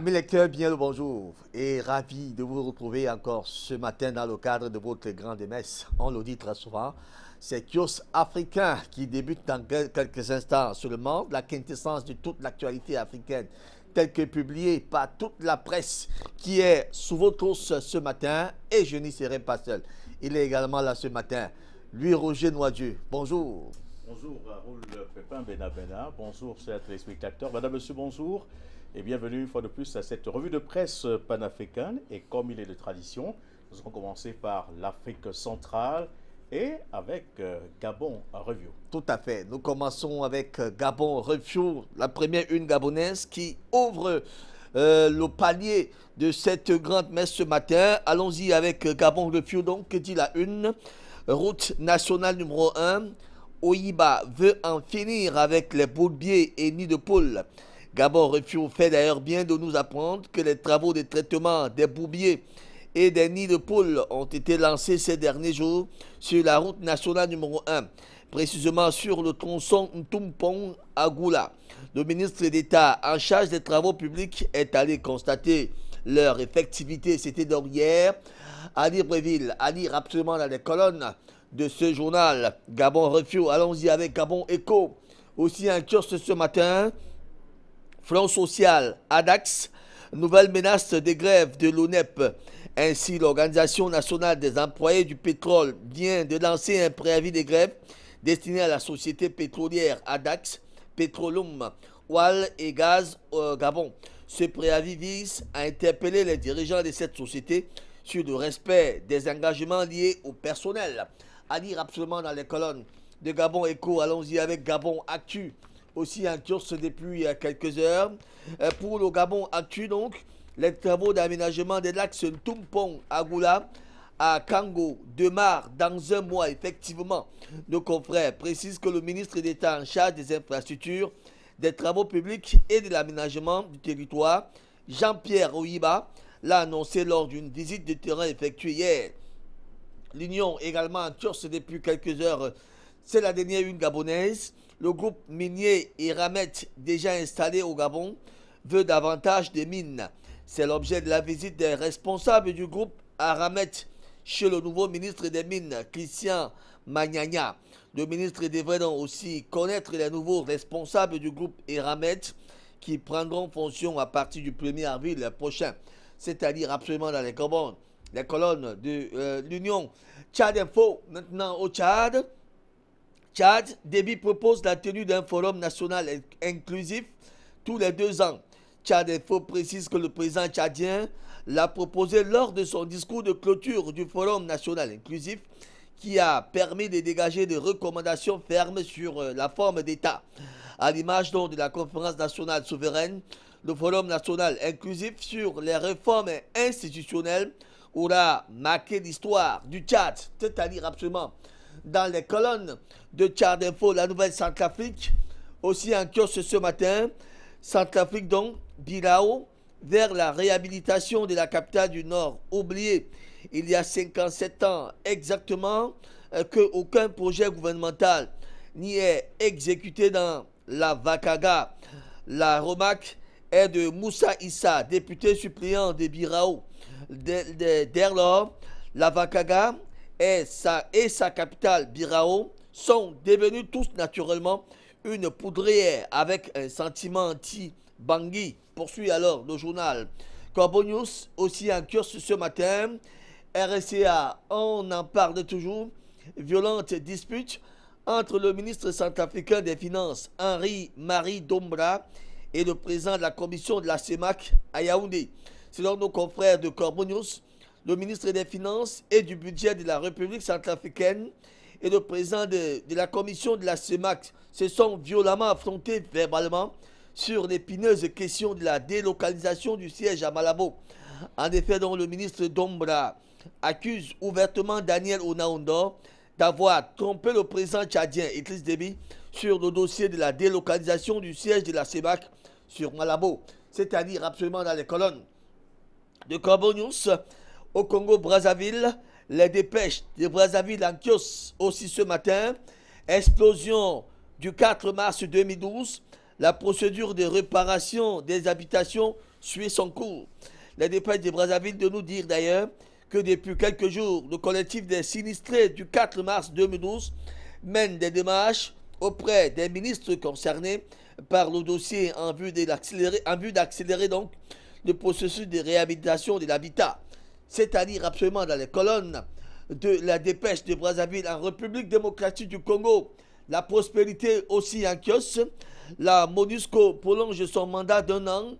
Amis lecteurs, bien le bonjour et ravi de vous retrouver encore ce matin dans le cadre de votre grande messe. On le dit très souvent, c'est Kios africain qui débute dans quelques instants sur le monde, la quintessence de toute l'actualité africaine telle que publiée par toute la presse qui est sous votre tous ce matin et je n'y serai pas seul. Il est également là ce matin, lui Roger Noidieu. Bonjour. Bonjour Raoul Pépin Benabena, bonjour chers téléspectateurs. Madame, Monsieur, bonjour. Et bienvenue une fois de plus à cette revue de presse panafricaine. Et comme il est de tradition, nous allons commencer par l'Afrique centrale et avec euh, Gabon Review. Tout à fait. Nous commençons avec euh, Gabon Review, la première une gabonaise qui ouvre euh, le palier de cette grande messe ce matin. Allons-y avec Gabon Review, donc, que dit la une. Route nationale numéro 1. Oiba veut en finir avec les biais et nids de poule gabon Refio fait d'ailleurs bien de nous apprendre que les travaux de traitement des boubiers et des nids de poules ont été lancés ces derniers jours sur la route nationale numéro 1, précisément sur le tronçon Ntumpong à Goula. Le ministre d'État en charge des travaux publics est allé constater leur effectivité. C'était donc hier à Libreville, à lire absolument dans les colonnes de ce journal. Gabon Refio, allons-y avec Gabon Echo. Aussi un curse ce matin, Front social ADAX, nouvelle menace des grèves de l'ONEP. Ainsi, l'Organisation nationale des employés du pétrole vient de lancer un préavis de grève destiné à la société pétrolière ADAX, Petroleum, Oil et Gaz euh, Gabon. Ce préavis vise à interpeller les dirigeants de cette société sur le respect des engagements liés au personnel. À lire absolument dans les colonnes de Gabon Echo. Allons-y avec Gabon Actu aussi en Turse depuis quelques heures. Euh, pour le Gabon actuel, donc, les travaux d'aménagement des lacs tumpong à Goula à Kango démarrent dans un mois, effectivement. Nos confrères précisent que le ministre d'État en charge des infrastructures, des travaux publics et de l'aménagement du territoire, Jean-Pierre Oyiba, l'a annoncé lors d'une visite de terrain effectuée hier. L'Union également en Turse depuis quelques heures. C'est la dernière une gabonaise le groupe minier Iramet, déjà installé au Gabon, veut davantage de mines. C'est l'objet de la visite des responsables du groupe Iramet chez le nouveau ministre des Mines, Christian Magnagna. Le ministre devrait donc aussi connaître les nouveaux responsables du groupe Iramet qui prendront fonction à partir du 1er avril prochain, c'est-à-dire absolument dans les colonnes, de euh, l'Union. Tchad Info, maintenant au Tchad. Tchad, Déby propose la tenue d'un forum national inclusif tous les deux ans. Tchad Info précise que le président tchadien l'a proposé lors de son discours de clôture du Forum national inclusif qui a permis de dégager des recommandations fermes sur euh, la forme d'État. À l'image donc de la conférence nationale souveraine, le Forum national inclusif sur les réformes institutionnelles aura marqué l'histoire du Tchad. C'est-à-dire absolument dans les colonnes de Tchad Info, la nouvelle Centrafrique. Aussi en kiosque ce matin, Centrafrique donc, Birao vers la réhabilitation de la capitale du Nord, oublié il y a 57 ans exactement, euh, que aucun projet gouvernemental n'y est exécuté dans la Vakaga. La ROMAC est de Moussa Issa, député suppléant de Birao. Dès lors, la Vakaga et sa, capitale Birao sont devenus tous naturellement une poudrière avec un sentiment anti-Bangui, poursuit alors le journal. Corbonius, aussi en curse ce matin, RCA, on en parle toujours, violente dispute entre le ministre centrafricain des Finances, Henri-Marie Dombra, et le président de la commission de la CEMAC à Selon nos confrères de Corbonius, le ministre des Finances et du Budget de la République centrafricaine et le président de, la commission de la CEMAC se sont violemment affrontés verbalement sur l'épineuse question de la délocalisation du siège à Malabo. En effet, dont le ministre Dombra accuse ouvertement Daniel Onaondo d'avoir trompé le président tchadien Idriss Déby sur le dossier de la délocalisation du siège de la CEMAC sur Malabo, c'est-à-dire absolument dans les colonnes de Carbonius au Congo-Brazzaville, les dépêches de Brazzaville en kiosque aussi ce matin. Explosion du 4 mars 2012. La procédure de réparation des habitations suit son cours. Les dépêches de Brazzaville de nous dire d'ailleurs que depuis quelques jours, le collectif des sinistrés du 4 mars 2012 mène des démarches auprès des ministres concernés par le dossier en vue d'accélérer donc le processus de réhabilitation de l'habitat c'est-à-dire absolument dans les colonnes de la dépêche de Brazzaville en République démocratique du Congo, la prospérité aussi en kiosque, la MONUSCO prolonge son mandat d'un an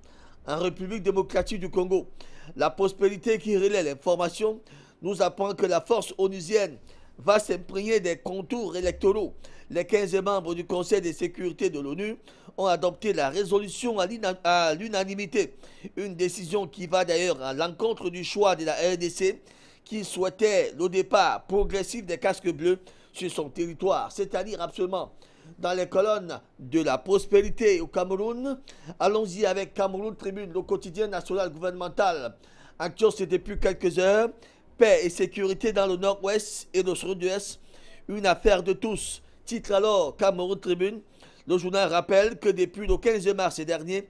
en République démocratique du Congo. La prospérité qui relaie l'information nous apprend que la force onusienne va s'imprégner des contours électoraux les 15 membres du Conseil de sécurité de l'ONU ont adopté la résolution à l'unanimité, une décision qui va d'ailleurs à l'encontre du choix de la RDC qui souhaitait le départ progressif des casques bleus sur son territoire, c'est-à-dire absolument dans les colonnes de la prospérité au Cameroun. Allons-y avec Cameroun Tribune, le quotidien national gouvernemental. actuellement c'était depuis quelques heures. Paix et sécurité dans le nord-ouest et le sud-ouest. Une affaire de tous. Titre alors Cameroun Tribune. Le journal rappelle que depuis le 15 mars dernier,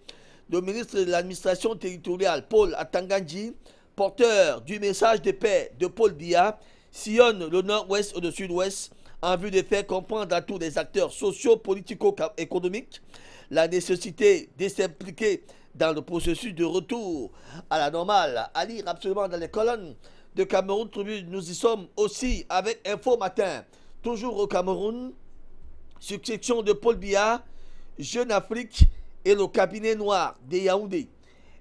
le ministre de l'administration territoriale, Paul Atangandji, porteur du message de paix de Paul dia sillonne le nord-ouest et le sud-ouest en vue de faire comprendre à tous les acteurs sociaux, politico économiques la nécessité de s'impliquer dans le processus de retour à la normale. À lire absolument dans les colonnes de Cameroun Tribune, nous y sommes aussi avec Info Matin, toujours au Cameroun succession de Paul Biya, Jeune Afrique et le cabinet noir des Yaoundé.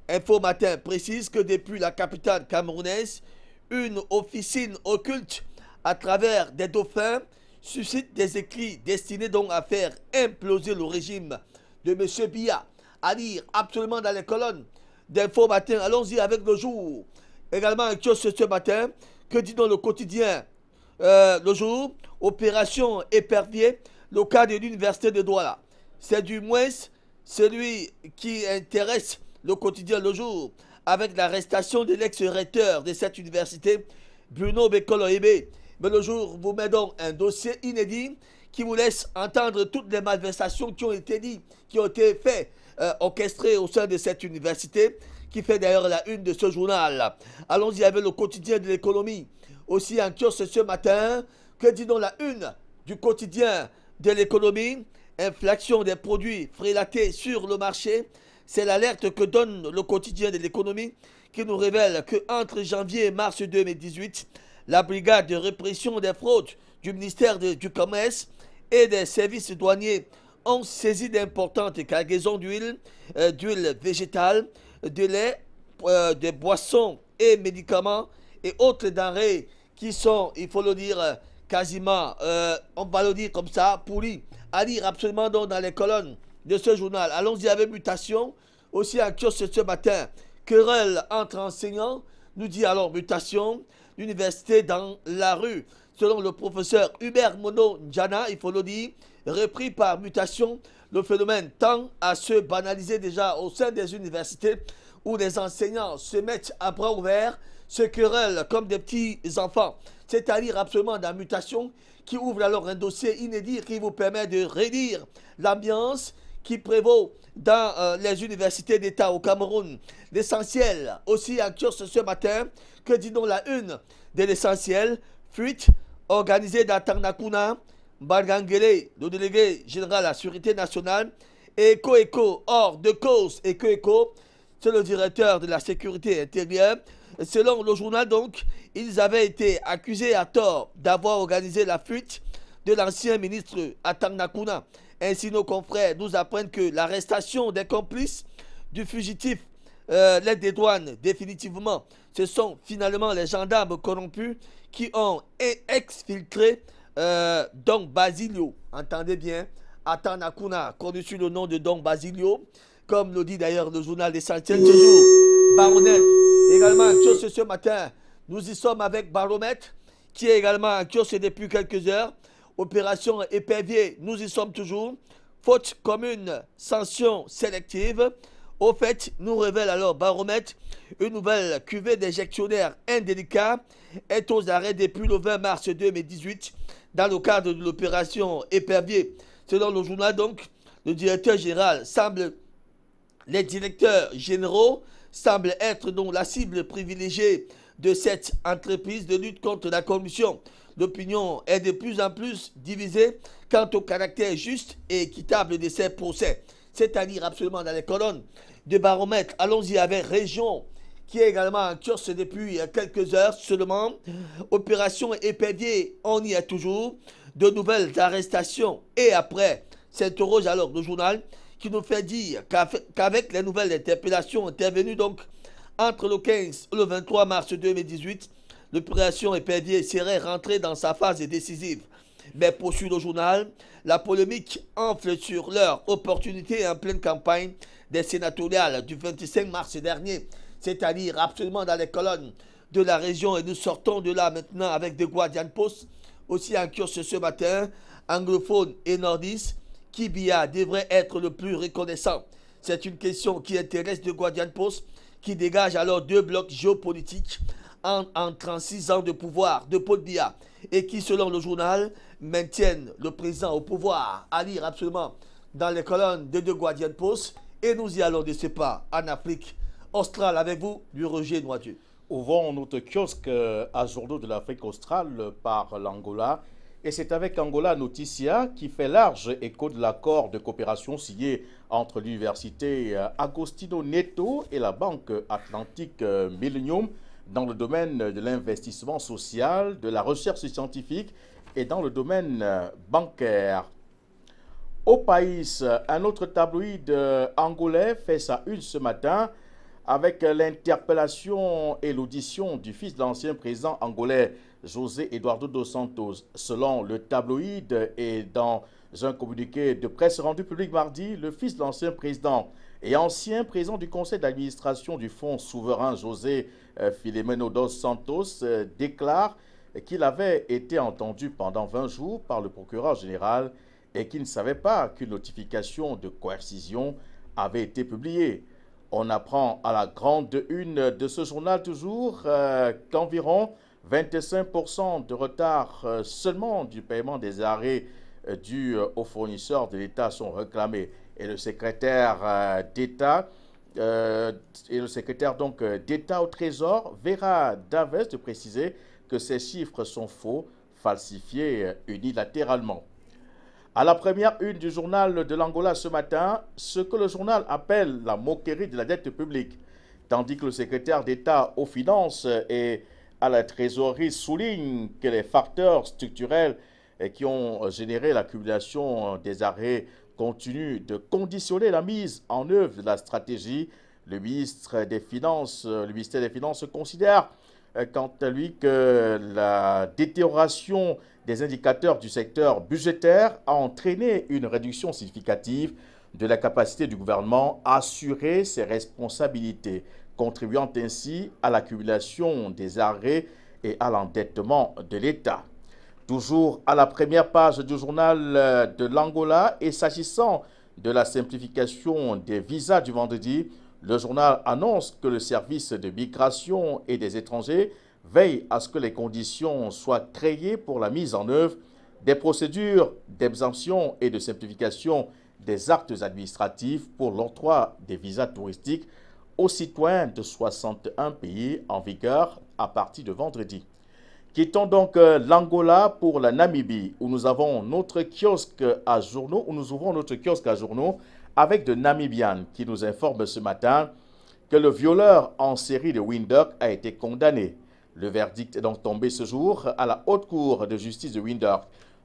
Info Matin précise que depuis la capitale camerounaise, une officine occulte à travers des dauphins suscite des écrits destinés donc à faire imploser le régime de M. Biya, à lire absolument dans les colonnes d'Info Matin. Allons-y avec le jour. Également un chose ce matin, que dit dans le quotidien euh, Le jour, opération épervier, le cas de l'université de Douala. C'est du moins celui qui intéresse le quotidien le jour avec l'arrestation de l'ex-recteur de cette université, Bruno Bekoloebe. Mais le jour vous met donc un dossier inédit qui vous laisse entendre toutes les malversations qui ont été dites, qui ont été faites, euh, orchestrées au sein de cette université, qui fait d'ailleurs la une de ce journal. Allons-y avec le quotidien de l'économie. Aussi en kiosque ce matin, que dit donc la une du quotidien de l'économie, inflation des produits frélatés sur le marché, c'est l'alerte que donne le quotidien de l'économie qui nous révèle que entre janvier et mars 2018, la brigade de répression des fraudes du ministère du Commerce et des services douaniers ont saisi d'importantes cargaisons d'huile, euh, d'huile végétale, de lait, euh, de boissons et médicaments et autres denrées qui sont, il faut le dire, quasiment, euh, on va le dire comme ça, pourri, à lire absolument donc dans les colonnes de ce journal. Allons-y avec mutation, aussi actuel ce matin. Querelle entre enseignants, nous dit alors mutation, l'université dans la rue. Selon le professeur Hubert Mono Jana. il faut le dire, repris par mutation, le phénomène tend à se banaliser déjà au sein des universités où les enseignants se mettent à bras ouverts se querellent comme des petits enfants, c'est-à-dire absolument la mutation, qui ouvre alors un dossier inédit qui vous permet de rédire l'ambiance qui prévaut dans euh, les universités d'État au Cameroun. L'essentiel, aussi actuel ce matin, que dit donc la une de l'essentiel, fuite organisée dans Tarnakuna, Bargangele, le délégué général à la sécurité nationale, et Coéco, hors de cause et Eco, c'est le directeur de la sécurité intérieure, Selon le journal, donc, ils avaient été accusés à tort d'avoir organisé la fuite de l'ancien ministre Nakuna. Ainsi, nos confrères nous apprennent que l'arrestation des complices du fugitif euh, l'aide des douanes, définitivement, ce sont finalement les gendarmes corrompus qui ont exfiltré euh, Don Basilio. Entendez bien, Atanakuna, connu sous le nom de Don Basilio, comme le dit d'ailleurs le journal des de toujours, Baronnet, également en ce matin. Nous y sommes avec Baromètre, qui est également en depuis quelques heures. Opération épervier, nous y sommes toujours. Faute commune, sanction sélective. Au fait, nous révèle alors Baromètre, une nouvelle cuvée d'injectionnaire indélicats est aux arrêts depuis le 20 mars 2018 dans le cadre de l'opération épervier. Selon le journal, donc, le directeur général semble les directeurs généraux semblent être donc la cible privilégiée de cette entreprise de lutte contre la corruption. L'opinion est de plus en plus divisée quant au caractère juste et équitable de ces procès. C'est-à-dire absolument dans les colonnes de baromètres. Allons-y avec Région, qui est également en course depuis quelques heures seulement. Opération épervier, on y a toujours. De nouvelles arrestations. Et après, s'interroge alors le journal qui nous fait dire qu'avec les nouvelles interpellations intervenues donc entre le 15 et le 23 mars 2018, l'opération Épervier serait rentrée dans sa phase décisive. Mais poursuit le journal, la polémique enfle sur leur opportunité en pleine campagne des sénatoriales du 25 mars dernier, c'est-à-dire absolument dans les colonnes de la région. Et nous sortons de là maintenant avec des Guardian Post, aussi en course ce matin, anglophones et nordistes, qui BIA devrait être le plus reconnaissant C'est une question qui intéresse The Guardian Post, qui dégage alors deux blocs géopolitiques en, 36 ans de pouvoir de Paul BIA et qui, selon le journal, maintiennent le président au pouvoir. À lire absolument dans les colonnes de The Guardian Post. Et nous y allons de ce pas en Afrique australe avec vous, du Roger Noitier. Ouvrons notre kiosque euh, à journaux de l'Afrique australe par l'Angola. Et c'est avec Angola Noticia qui fait large écho de l'accord de coopération signé entre l'université euh, Agostino Neto et la Banque Atlantique euh, Millennium dans le domaine de l'investissement social, de la recherche scientifique et dans le domaine euh, bancaire. Au pays, un autre tabloïd angolais fait sa une ce matin avec l'interpellation et l'audition du fils de l'ancien président angolais José Eduardo dos Santos. Selon le tabloïd et dans un communiqué de presse rendu public mardi, le fils de l'ancien président et ancien président du conseil d'administration du Fonds souverain José euh, Filomeno dos Santos euh, déclare qu'il avait été entendu pendant 20 jours par le procureur général et qu'il ne savait pas qu'une notification de coercition avait été publiée. On apprend à la grande une de ce journal toujours euh, qu'environ 25% de retard euh, seulement du paiement des arrêts euh, dus euh, aux fournisseurs de l'État sont réclamés. Et le secrétaire d'État et le secrétaire donc d'État au Trésor, verra Daves, de préciser que ces chiffres sont faux, falsifiés unilatéralement. À la première une du journal de l'Angola ce matin, ce que le journal appelle la moquerie de la dette publique, tandis que le secrétaire d'État aux Finances et à la trésorerie souligne que les facteurs structurels eh, qui ont euh, généré l'accumulation euh, des arrêts continuent de conditionner la mise en œuvre de la stratégie. Le ministre des Finances, euh, le ministère des Finances considère quant à lui que la détérioration des indicateurs du secteur budgétaire a entraîné une réduction significative de la capacité du gouvernement à assurer ses responsabilités contribuant ainsi à l'accumulation des arrêts et à l'endettement de l'État. Toujours à la première page du journal euh, de l'Angola et s'agissant de la simplification des visas du vendredi, le journal annonce que le service de migration et des étrangers veille à ce que les conditions soient créées pour la mise en œuvre des procédures d'exemption et de simplification des actes administratifs pour l'octroi des visas touristiques aux citoyens de 61 pays en vigueur à partir de vendredi. Quittons donc euh, l'Angola pour la Namibie, où nous avons notre kiosque à journaux, où nous ouvrons notre kiosque à journaux avec de Namibian qui nous informe ce matin que le violeur en série de Windhoek a été condamné. Le verdict est donc tombé ce jour à la Haute Cour de justice de Windhoek.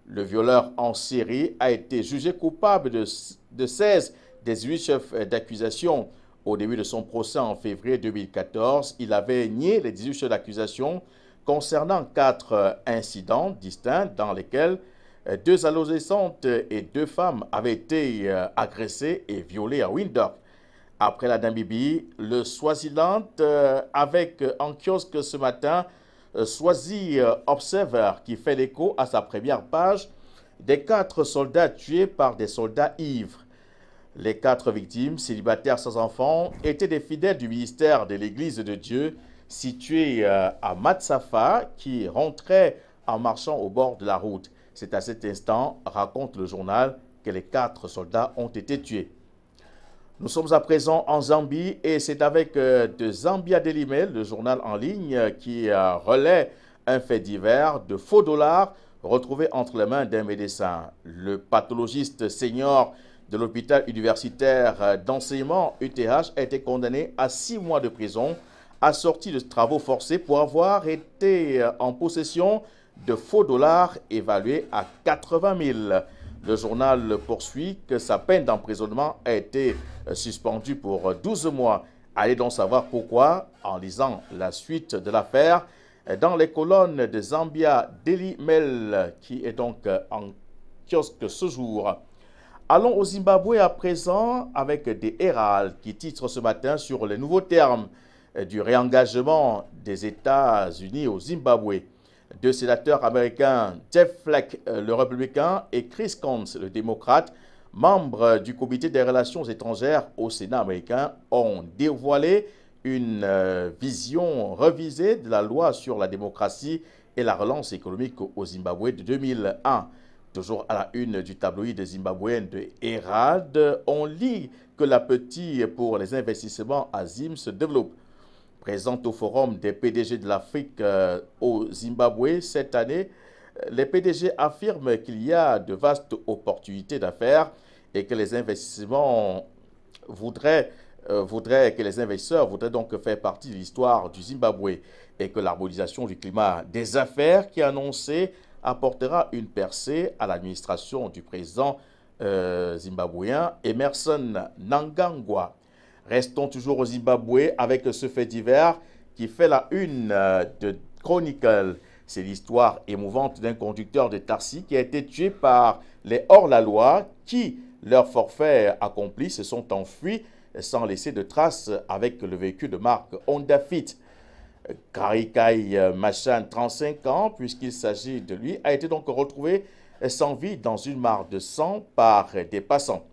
Le violeur en série a été jugé coupable de, de 16 des 8 chefs d'accusation au début de son procès en février 2014, il avait nié les 18 chefs d'accusation concernant quatre euh, incidents distincts dans lesquels euh, deux adolescentes et deux femmes avaient été euh, agressées et violées à Windhoek. Après la Namibie, le Swaziland avec en kiosque ce matin Swazi Observer qui fait l'écho à sa première page des quatre soldats tués par des soldats ivres. Les quatre victimes, célibataires sans enfants, étaient des fidèles du ministère de l'Église de Dieu situé euh, à Matsafa qui rentraient en marchant au bord de la route. C'est à cet instant, raconte le journal, que les quatre soldats ont été tués. Nous sommes à présent en Zambie et c'est avec euh, de Zambia Daily le journal en ligne, euh, qui relaie un fait divers de faux dollars retrouvés entre les mains d'un médecin. Le pathologiste senior de l'hôpital universitaire d'enseignement UTH a été condamné à six mois de prison assorti de travaux forcés pour avoir été euh, en possession de faux dollars évalués à 80 000. Le journal poursuit que sa peine d'emprisonnement a été euh, suspendue pour 12 euh, mois. Allez donc savoir pourquoi en lisant la suite de l'affaire dans les colonnes de Zambia Daily Mail qui est donc en kiosque ce jour. Allons au Zimbabwe à présent avec des héraldes qui titrent ce matin sur les nouveaux termes euh, du réengagement des États-Unis au Zimbabwe. Deux sénateurs américains, Jeff Fleck, euh, le républicain, et Chris Coons, le démocrate, membres du comité des relations étrangères au Sénat américain, ont dévoilé une euh, vision revisée de la loi sur la démocratie et la relance économique au Zimbabwe de 2001. Toujours à la une du tabloïd zimbabwéen de Herald, on lit que l'appétit pour les investissements à Zim se développe. Présente au forum des PDG de l'Afrique euh, au Zimbabwe cette année, euh, les PDG affirment qu'il y a de vastes opportunités d'affaires et que les investissements euh, voudraient, que les investisseurs voudraient donc faire partie de l'histoire du Zimbabwe et que l'harmonisation du climat des affaires qui est annoncée apportera une percée à l'administration du président euh, Emerson Nangangwa. Restons toujours au Zimbabwe avec ce fait divers qui fait la une euh, de Chronicle. C'est l'histoire émouvante d'un conducteur de Tarsi qui a été tué par les hors-la-loi qui, leur forfait accompli, se sont enfuis sans laisser de traces avec le véhicule de marque Honda Fit. Karikai euh, Machin, 35 ans, puisqu'il s'agit de lui, a été donc retrouvé sans vie dans une mare de sang par des passants.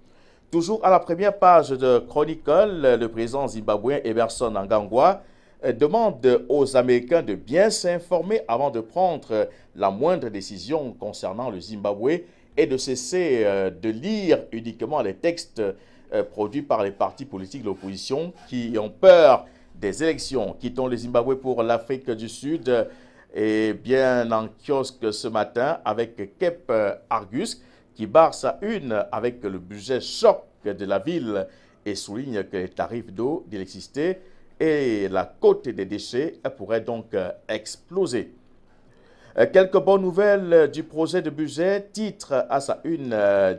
Toujours à la première page de Chronicle, le président zimbabwéen Emerson Ngangwa euh, demande aux Américains de bien s'informer avant de prendre la moindre décision concernant le Zimbabwe et de cesser euh, de lire uniquement les textes produits par les partis politiques de l'opposition qui ont peur des élections. Quittons le Zimbabwe pour l'Afrique du Sud et bien en kiosque ce matin avec Kep euh, Argus qui barre sa une avec le budget choc de la ville et souligne que les tarifs d'eau, d'électricité et la côte des déchets euh, pourraient donc euh, exploser. Quelques bonnes nouvelles du projet de budget, titre à sa une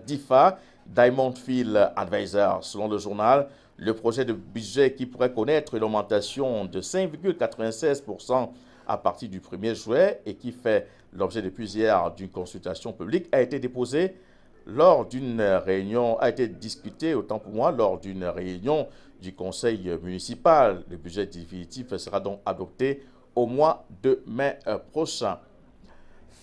d'IFA, Diamond Field Advisor. Selon le journal, le projet de budget qui pourrait connaître une augmentation de 5,96% à partir du 1er juillet et qui fait l'objet de plusieurs d'une consultation publique a été déposé lors d'une réunion, a été discuté, autant pour moi, lors d'une réunion du conseil municipal. Le budget définitif sera donc adopté au mois de mai euh, prochain.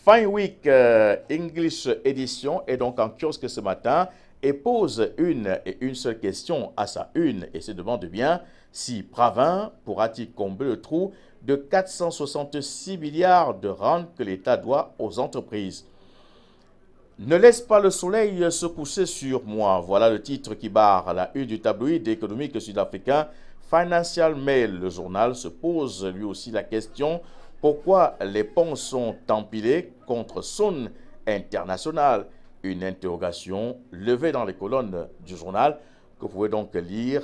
Fin Week euh, English Edition est donc en kiosque ce matin et pose une et une seule question à sa une et se demande bien si Pravin pourra-t-il combler le trou de 466 milliards de rentes que l'État doit aux entreprises. Ne laisse pas le soleil se pousser sur moi. Voilà le titre qui barre la une du tabloïd économique sud-africain Financial Mail. Le journal se pose lui aussi la question pourquoi les ponts sont empilés contre Saône International une interrogation levée dans les colonnes du journal que vous pouvez donc lire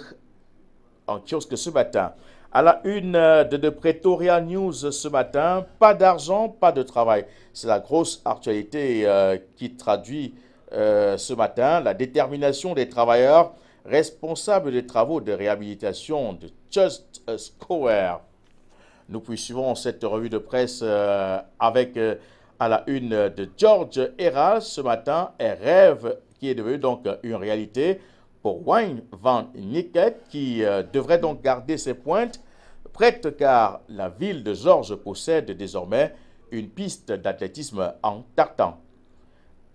en kiosque ce matin. À la une de, de Pretoria News ce matin, pas d'argent, pas de travail. C'est la grosse actualité euh, qui traduit euh, ce matin la détermination des travailleurs responsables des travaux de réhabilitation de Just Square. Nous poursuivons cette revue de presse euh, avec à la une de George Heras ce matin, un rêve qui est devenu donc une réalité pour Wayne Van Nicket qui euh, devrait donc garder ses pointes prêtes car la ville de George possède désormais une piste d'athlétisme en tartan.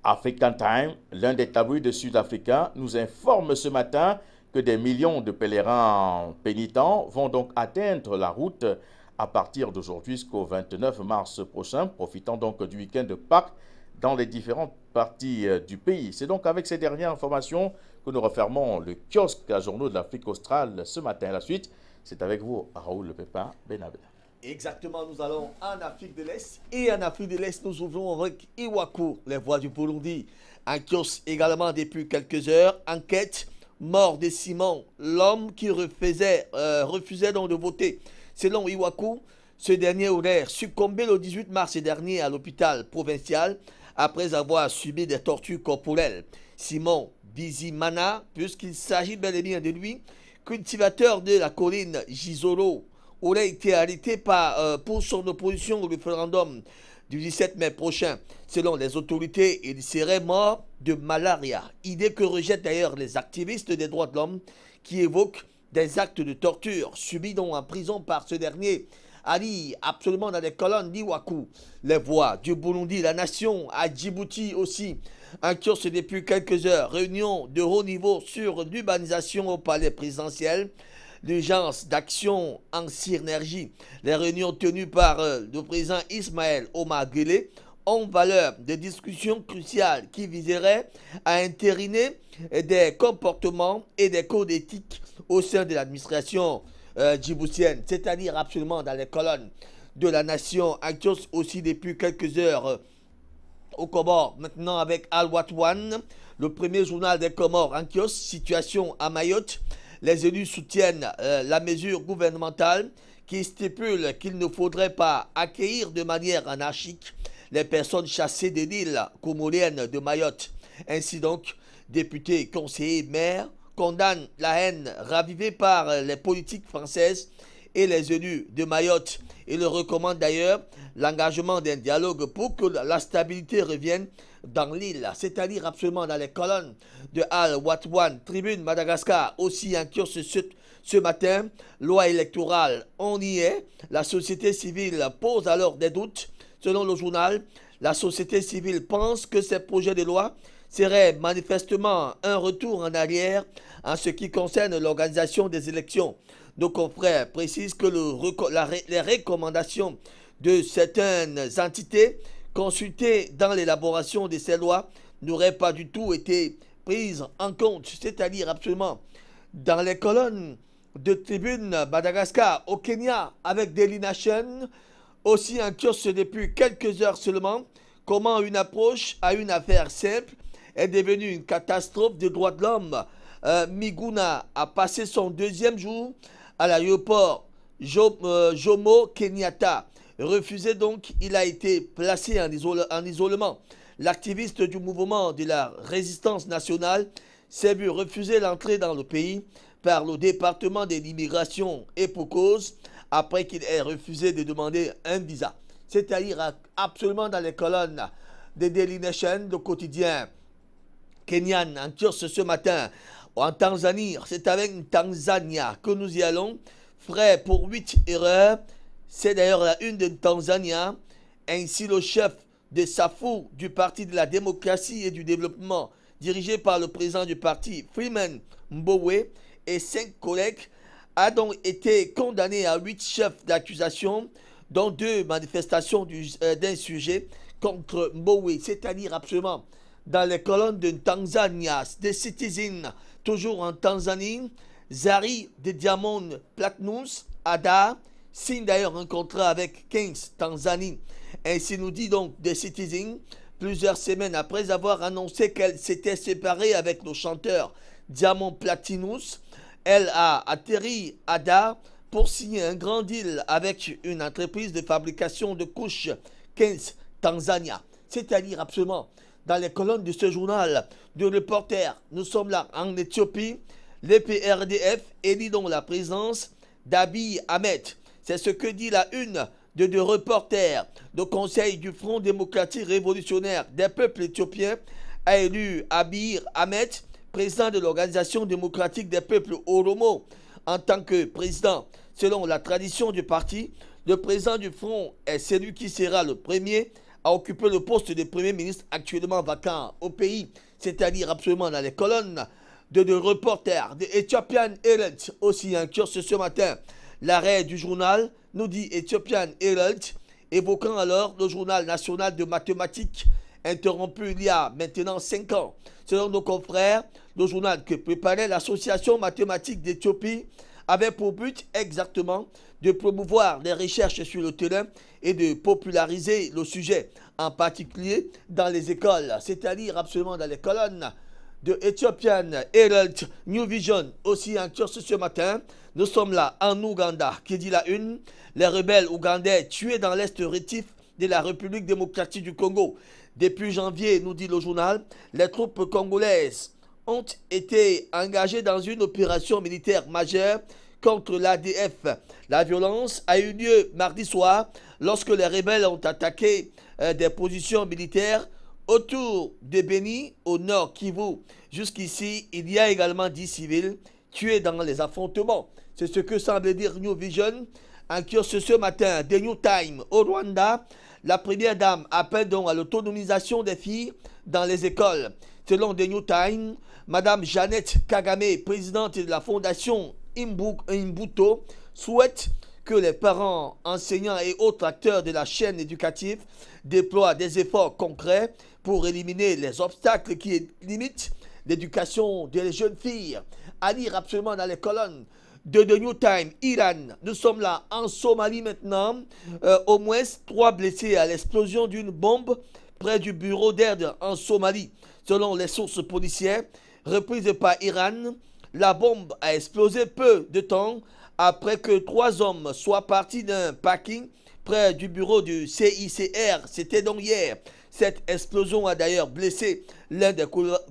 African Time, l'un des tabous de Sud-Africains, nous informe ce matin que des millions de pèlerins pénitents vont donc atteindre la route à partir d'aujourd'hui jusqu'au 29 mars prochain, profitant donc du week-end de Pâques dans les différentes parties euh, du pays. C'est donc avec ces dernières informations que nous refermons le kiosque à journaux de l'Afrique australe ce matin. la suite, c'est avec vous, Raoul Pépin Benabé. Exactement, nous allons en Afrique de l'Est et en Afrique de l'Est, nous ouvrons avec Iwako, les voies du Burundi. Un kiosque également depuis quelques heures, enquête, mort de Simon, l'homme qui euh, refusait donc de voter Selon Iwaku, ce dernier aurait succombé le 18 mars dernier à l'hôpital provincial après avoir subi des tortures corporelles. Simon Bizimana, puisqu'il s'agit bel et bien de lui, cultivateur de la colline Gisolo, aurait été arrêté par, euh, pour son opposition au référendum du 17 mai prochain. Selon les autorités, il serait mort de malaria, idée que rejettent d'ailleurs les activistes des droits de l'homme qui évoquent des actes de torture subis dans en prison par ce dernier Ali, absolument dans les colonnes d'Iwaku. Les voix du Burundi, la nation, à Djibouti aussi. Un kiosque depuis quelques heures. Réunion de haut niveau sur l'urbanisation au palais présidentiel. L'urgence d'action en synergie. Les réunions tenues par euh, le président Ismaël Omar Guélé ont valeur de discussions cruciales qui viseraient à intériner des comportements et des codes éthiques au sein de l'administration euh, djiboutienne, c'est-à-dire absolument dans les colonnes de la nation. Ankios, aussi depuis quelques heures euh, au aux maintenant avec Al Watwan, le premier journal des Comores Ankios, situation à Mayotte. Les élus soutiennent euh, la mesure gouvernementale qui stipule qu'il ne faudrait pas accueillir de manière anarchique les personnes chassées de l'île comorienne de Mayotte. Ainsi donc, députés, conseillers, maires condamne la haine ravivée par les politiques françaises et les élus de Mayotte. Il recommande d'ailleurs l'engagement d'un dialogue pour que la stabilité revienne dans l'île, c'est-à-dire absolument dans les colonnes de Al Watwan, Tribune Madagascar, aussi en ce matin, loi électorale, on y est. La société civile pose alors des doutes. Selon le journal, la société civile pense que ces projets de loi seraient manifestement un retour en arrière en ce qui concerne l'organisation des élections. Nos confrères précisent que les recommandations de certaines entités consultées dans l'élaboration de ces lois n'auraient pas du tout été prises en compte, c'est-à-dire absolument dans les colonnes de tribune Madagascar au Kenya avec Daily Nation, aussi un kiosque depuis quelques heures seulement, comment une approche à une affaire simple est devenue une catastrophe des droits de l'homme euh, Miguna a passé son deuxième jour à l'aéroport euh, Jomo Kenyatta. Refusé donc, il a été placé en, isolement. L'activiste du mouvement de la résistance nationale s'est vu refuser l'entrée dans le pays par le département de l'immigration et pour cause après qu'il ait refusé de demander un visa. C'est-à-dire absolument dans les colonnes des Daily Nation, quotidien kenyan en Turse ce matin en Tanzanie. C'est avec Tanzania que nous y allons. Frais pour huit erreurs. C'est d'ailleurs la une de Tanzania. Ainsi, le chef de Safou du Parti de la démocratie et du développement, dirigé par le président du parti, Freeman Mbowe, et cinq collègues, a donc été condamné à huit chefs d'accusation, dont deux manifestations euh, d'un sujet contre Mbowe, c'est-à-dire absolument dans les colonnes de Tanzania, des citizens. Toujours en Tanzanie, Zari de Diamond Platinus, Ada, signe d'ailleurs un contrat avec Kings Tanzanie. Ainsi nous dit donc The Citizen, plusieurs semaines après avoir annoncé qu'elle s'était séparée avec le chanteur Diamond Platinus, elle a atterri Ada pour signer un grand deal avec une entreprise de fabrication de couches Kings Tanzania. C'est-à-dire absolument dans les colonnes de ce journal de reporters, Nous sommes là en Éthiopie. L'EPRDF élit donc la présence d'Abiy Ahmed. C'est ce que dit la une de deux reporters. Le Conseil du Front démocratique révolutionnaire des peuples éthiopiens a élu Abiy Ahmed, président de l'Organisation démocratique des peuples Oromo, en tant que président. Selon la tradition du parti, le président du Front est celui qui sera le premier a occupé le poste de Premier ministre actuellement vacant au pays, c'est-à-dire absolument dans les colonnes de, deux reporters de Ethiopian Herald aussi en curse ce matin. L'arrêt du journal nous dit Ethiopian Herald, évoquant alors le journal national de mathématiques interrompu il y a maintenant cinq ans. Selon nos confrères, le journal que préparait l'association mathématique d'Éthiopie avait pour but exactement de promouvoir les recherches sur le terrain et de populariser le sujet, en particulier dans les écoles, c'est-à-dire absolument dans les colonnes de Ethiopian Herald New Vision, aussi en Turce ce matin. Nous sommes là en Ouganda, qui dit la une, les rebelles ougandais tués dans l'est rétif de la République démocratique du Congo. Depuis janvier, nous dit le journal, les troupes congolaises ont été engagés dans une opération militaire majeure contre l'ADF. La violence a eu lieu mardi soir lorsque les rebelles ont attaqué euh, des positions militaires autour de Beni au nord Kivu. Jusqu'ici, il y a également 10 civils tués dans les affrontements. C'est ce que semble dire New Vision en curse ce matin de New Time au Rwanda. La première dame appelle donc à l'autonomisation des filles dans les écoles. Selon The New Time, Madame Jeannette Kagame, présidente de la fondation Imbuto, souhaite que les parents, enseignants et autres acteurs de la chaîne éducative déploient des efforts concrets pour éliminer les obstacles qui limitent l'éducation des jeunes filles. À lire absolument dans les colonnes de The New Time, Iran. Nous sommes là en Somalie maintenant. Euh, au moins trois blessés à l'explosion d'une bombe près du bureau d'aide en Somalie, selon les sources policières reprise par Iran, la bombe a explosé peu de temps après que trois hommes soient partis d'un parking près du bureau du CICR. C'était donc hier. Cette explosion a d'ailleurs blessé l'un des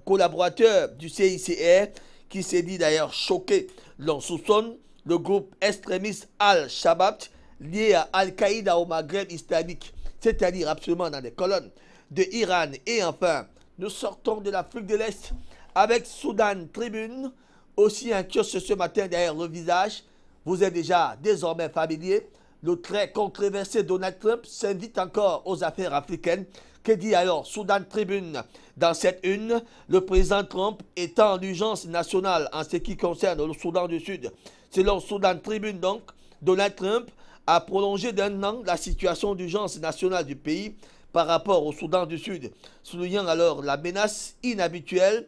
collaborateurs du CICR qui s'est dit d'ailleurs choqué. L'on soupçonne le groupe extrémiste Al-Shabaab lié à Al-Qaïda au Maghreb islamique, c'est-à-dire absolument dans les colonnes de Iran. Et enfin, nous sortons de l'Afrique de l'Est avec Soudan Tribune, aussi un kiosque ce matin derrière le visage. Vous êtes déjà désormais familier. Le très controversé Donald Trump s'invite encore aux affaires africaines. Que dit alors Soudan Tribune Dans cette une, le président Trump est en urgence nationale en ce qui concerne le Soudan du Sud. Selon Soudan Tribune, donc, Donald Trump a prolongé d'un an la situation d'urgence nationale du pays par rapport au Soudan du Sud, soulignant alors la menace inhabituelle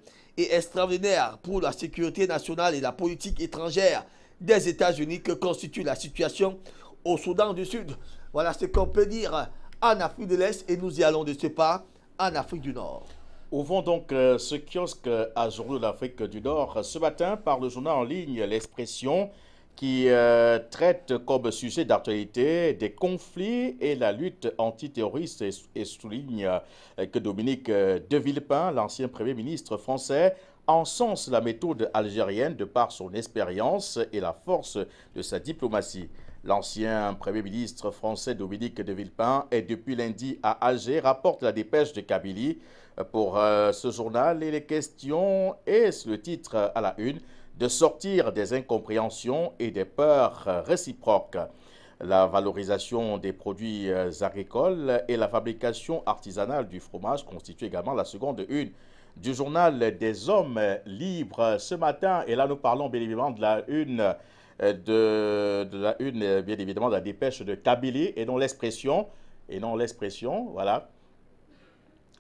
extraordinaire pour la sécurité nationale et la politique étrangère des États-Unis que constitue la situation au Soudan du Sud. Voilà ce qu'on peut dire en Afrique de l'Est et nous y allons de ce pas en Afrique du Nord. Ouvrons donc euh, ce kiosque à Journaux de l'Afrique du Nord ce matin par le journal en ligne L'Expression qui euh, traite comme sujet d'actualité des conflits et la lutte antiterroriste et, souligne euh, que Dominique euh, de Villepin, l'ancien Premier ministre français, encense la méthode algérienne de par son expérience et la force de sa diplomatie. L'ancien Premier ministre français Dominique de Villepin est depuis lundi à Alger, rapporte la dépêche de Kabylie. Pour ce journal, et les questions et le titre à la une, de sortir des incompréhensions et des peurs réciproques. La valorisation des produits euh, agricoles et la fabrication artisanale du fromage constituent également la seconde une du journal des hommes libres ce matin. Et là, nous parlons bien évidemment de la une, euh, de, de la une, euh, bien évidemment, de la dépêche de Kabylie et non l'expression, et non l'expression, voilà.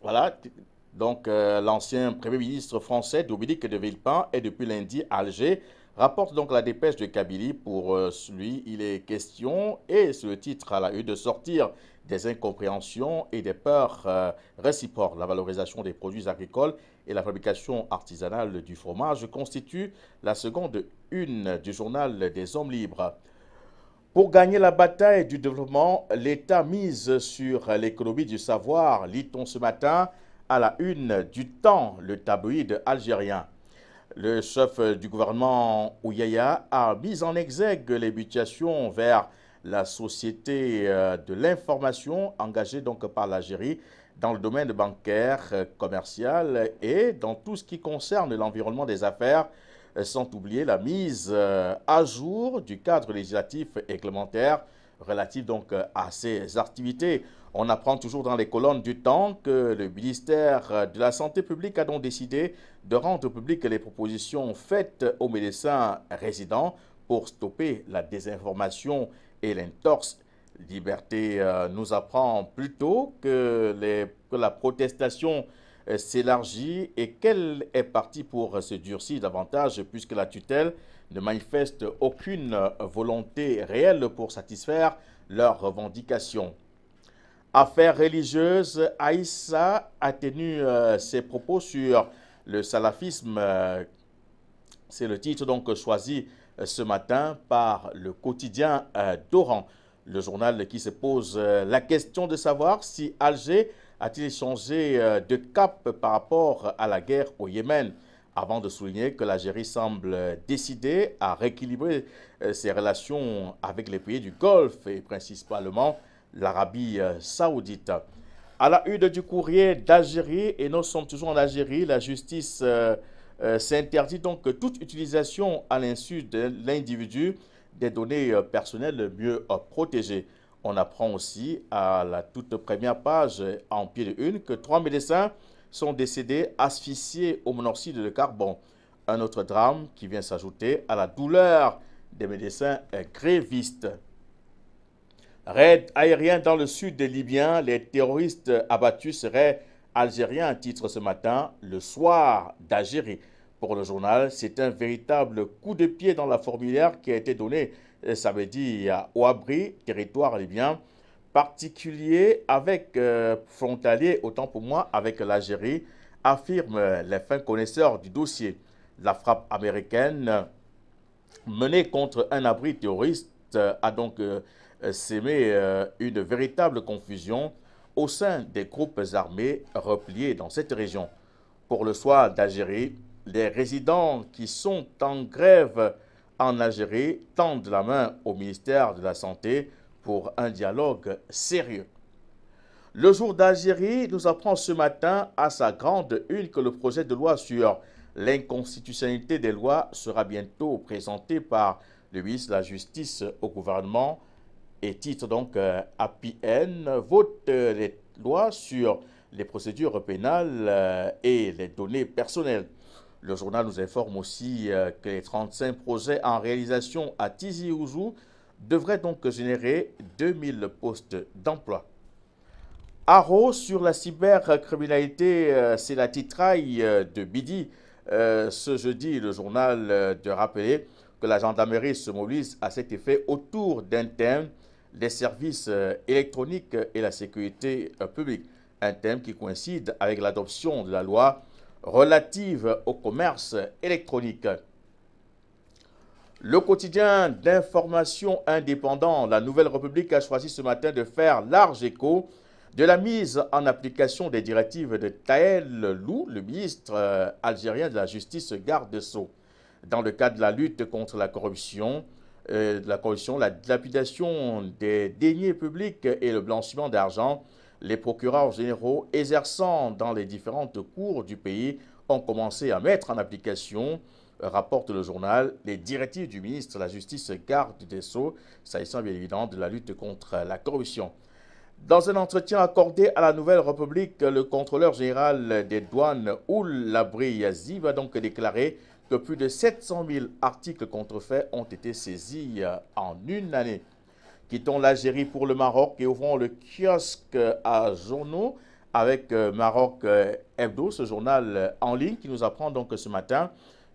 Voilà, donc, euh, l'ancien Premier ministre français Dominique de Villepin est depuis lundi à Alger, rapporte donc la dépêche de Kabylie. Pour euh, lui, il est question, et ce le titre à la eu de sortir des incompréhensions et des peurs euh, réciproques. La valorisation des produits agricoles et la fabrication artisanale du fromage constitue la seconde une du journal des hommes libres. Pour gagner la bataille du développement, l'État mise sur l'économie du savoir, lit-on ce matin à la une du temps le tabouïde algérien. Le chef du gouvernement Ouyaya a mis en exergue les mutations vers la société euh, de l'information engagée donc par l'Algérie dans le domaine bancaire, euh, commercial et dans tout ce qui concerne l'environnement des affaires, euh, sans oublier la mise à jour du cadre législatif et réglementaire relatif donc à ces activités. On apprend toujours dans les colonnes du temps que le ministère de la Santé publique a donc décidé de rendre publiques les propositions faites aux médecins résidents pour stopper la désinformation et l'intorse. Liberté euh, nous apprend plutôt que la protestation euh, s'élargit et qu'elle est partie pour se durcir davantage puisque la tutelle ne manifeste aucune volonté réelle pour satisfaire leurs revendications. Affaires religieuses, Aïssa a tenu euh, ses propos sur le salafisme. Euh, c'est le titre donc choisi euh, ce matin par le quotidien d'Oran, le journal qui se pose la question de savoir si Alger a-t-il changé de cap par rapport à la guerre au Yémen avant de souligner que l'Algérie semble décidée à rééquilibrer ses relations avec les pays du Golfe et principalement l'Arabie euh, saoudite. À la une du courrier d'Algérie, et nous sommes toujours en Algérie, la justice euh, euh, s'interdit donc toute utilisation à l'insu de l'individu des données personnelles mieux protégées. On apprend aussi à la toute première page en pied de une que trois médecins sont décédés asphyxiés au monoxyde de carbone. Un autre drame qui vient s'ajouter à la douleur des médecins grévistes. Raid aérien dans le sud des Libyens, les terroristes abattus seraient algériens, à titre ce matin, le soir d'Algérie. Pour le journal, c'est un véritable coup de pied dans la formulaire qui a été donné euh, samedi au abri, territoire libyen, particulier avec euh, frontalier, autant pour moi, avec l'Algérie, affirme les fins connaisseurs du dossier. La frappe américaine menée contre un abri terroriste euh, a donc s'émet euh, une véritable confusion au sein des groupes armés repliés dans cette région. Pour le soir d'Algérie, les résidents qui sont en grève en Algérie tendent la main au ministère de la Santé pour un dialogue sérieux. Le jour d'Algérie nous apprend ce matin à sa grande une que le projet de loi sur l'inconstitutionnalité des lois sera bientôt présenté par le ministre de la Justice au gouvernement et titre donc euh, APN vote les lois sur les procédures pénales euh, et les données personnelles. Le journal nous informe aussi euh, que les 35 projets en réalisation à Tizi Ouzou devraient donc générer 2000 postes d'emploi. Arro sur la cybercriminalité, c'est la titraille de Bidi. ce jeudi, le journal de rappeler que la gendarmerie se mobilise à cet effet autour d'un thème les services euh, électroniques et la sécurité euh, publique, un thème qui coïncide avec l'adoption de la loi relative au commerce électronique. Le quotidien d'information indépendant, la Nouvelle République a choisi ce matin de faire large écho de la mise en application des directives de Taël Lou, le ministre euh, algérien de la Justice garde Sceaux. Dans le cadre de la lutte contre la corruption, euh, la corruption, la dilapidation des deniers publics et le blanchiment d'argent, les procureurs généraux exerçant dans les différentes cours du pays ont commencé à mettre en application, euh, rapporte le journal, les directives du ministre de la Justice garde des Sceaux, s'agissant bien évidemment de la lutte contre la corruption. Dans un entretien accordé à la Nouvelle République, le contrôleur général des douanes, Oul Labri yazi va donc déclarer plus de 700 000 articles contrefaits ont été saisis euh, en une année. Quittons l'Algérie pour le Maroc et ouvrons le kiosque euh, à journaux avec euh, Maroc Hebdo, ce journal en ligne qui nous apprend donc ce matin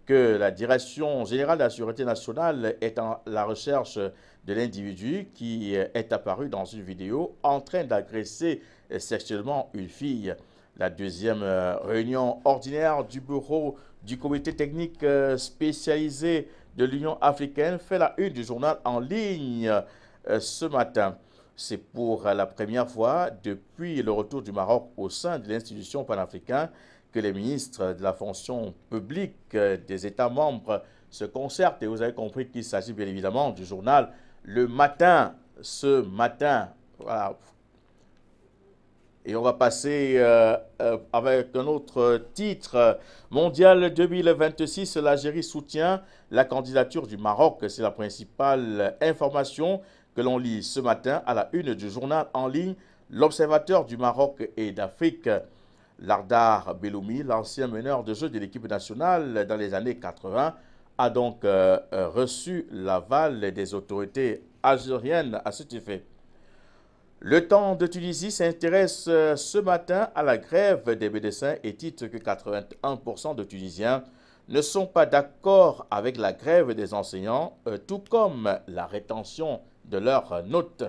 que la Direction générale de la Sûreté nationale est en la recherche de l'individu qui est apparu dans une vidéo en train d'agresser sexuellement une fille. La deuxième réunion ordinaire du bureau du comité technique euh, spécialisé de l'Union africaine fait la une du journal en ligne euh, ce matin. C'est pour la première fois depuis le retour du Maroc au sein de l'institution panafricaine que les ministres de la fonction publique euh, des États membres se concertent. Et vous avez compris qu'il s'agit bien évidemment du journal Le Matin, ce matin, voilà, et on va passer euh, euh, avec un autre titre. Mondial 2026, l'Algérie soutient la candidature du Maroc. C'est la principale information que l'on lit ce matin à la une du journal en ligne L'Observateur du Maroc et d'Afrique. Lardar Beloumi, l'ancien meneur de jeu de l'équipe nationale dans les années 80, a donc euh, reçu l'aval des autorités algériennes à cet effet. Le temps de Tunisie s'intéresse euh, ce matin à la grève des médecins et titre que 81% de Tunisiens ne sont pas d'accord avec la grève des enseignants, euh, tout comme la rétention de leurs notes.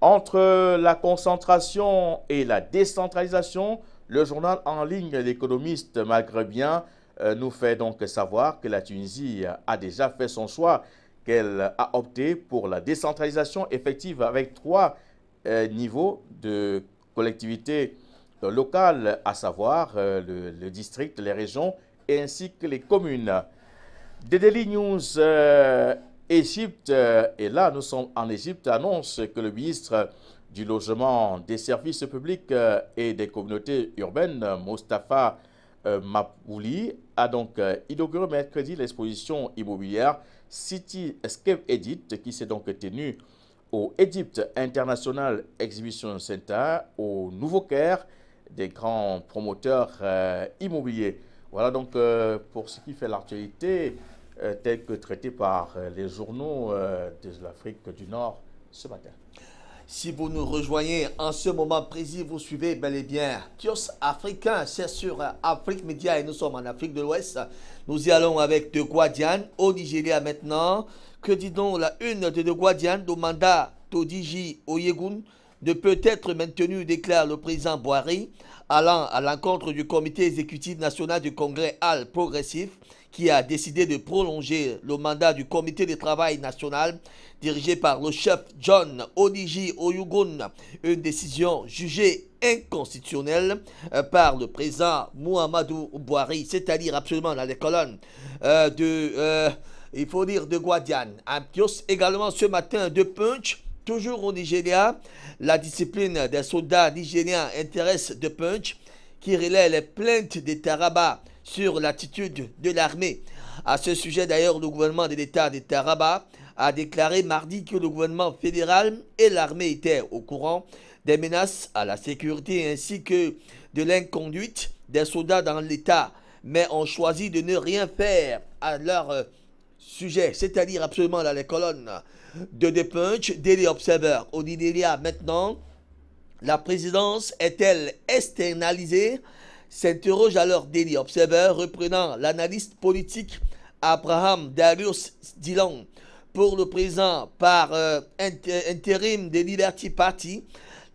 Entre la concentration et la décentralisation, le journal en ligne L'économiste maghrébien euh, nous fait donc savoir que la Tunisie a déjà fait son choix qu'elle a opté pour la décentralisation effective avec trois euh, niveaux de collectivités euh, locales, à savoir euh, le, district, les régions et ainsi que les communes. Dedeli News Égypte, et là nous sommes en Égypte, annonce que le ministre du Logement, des Services publics et des Communautés urbaines, Mostafa Mabouli, a donc inauguré mercredi l'exposition immobilière City Escape Edit qui s'est donc tenu au Egypt International Exhibition Center au Nouveau-Caire des grands promoteurs euh, immobiliers. Voilà donc euh, pour ce qui fait l'actualité euh, tel que traité par les journaux de l'Afrique du Nord ce matin. Si vous nous rejoignez en ce moment précis, vous suivez bel et bien Kios Africain, c'est sur Afrique Média et nous sommes en Afrique de l'Ouest. Nous y allons avec De Guadian au Nigeria maintenant. Que dit donc la une de De Guadian mandat Todiji Oyegun de peut-être maintenu, déclare le président Boari, allant à l'encontre du comité exécutif national du Congrès Al Progressif qui a décidé de prolonger le mandat du comité de travail national Dirigé par le chef John Oniji Oyugun, une décision jugée inconstitutionnelle euh, par le président Muhammadu Buhari, c'est-à-dire absolument dans les colonnes euh, de, euh, il faut dire, de Guadian. Ampios également ce matin de Punch. Toujours au Nigeria, la discipline des soldats nigériens intéresse de Punch qui relaie les plaintes des Taraba sur l'attitude de l'armée. À ce sujet d'ailleurs, le gouvernement de l'État des Taraba a déclaré mardi que le gouvernement fédéral et l'armée étaient au courant des menaces à la sécurité ainsi que de l'inconduite des soldats dans l'État, mais ont choisi de ne rien faire à leur euh, sujet, c'est-à-dire absolument dans les colonnes de The Punch, Daily Observer. Au Nigeria maintenant, la présidence est-elle externalisée s'interroge alors Daily Observer, reprenant l'analyste politique Abraham Darius Dillon, pour le présent par euh, intérim des Liberty Party,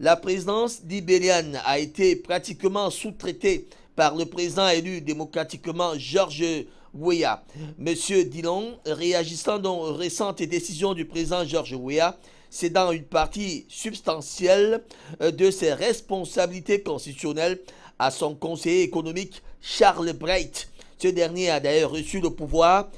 la présidence libérienne a été pratiquement sous-traitée par le président élu démocratiquement Georges Weah. Monsieur Dillon, réagissant aux récentes décisions du président Georges c'est cédant une partie substantielle euh, de ses responsabilités constitutionnelles à son conseiller économique Charles Bright. Ce dernier a d'ailleurs reçu le pouvoir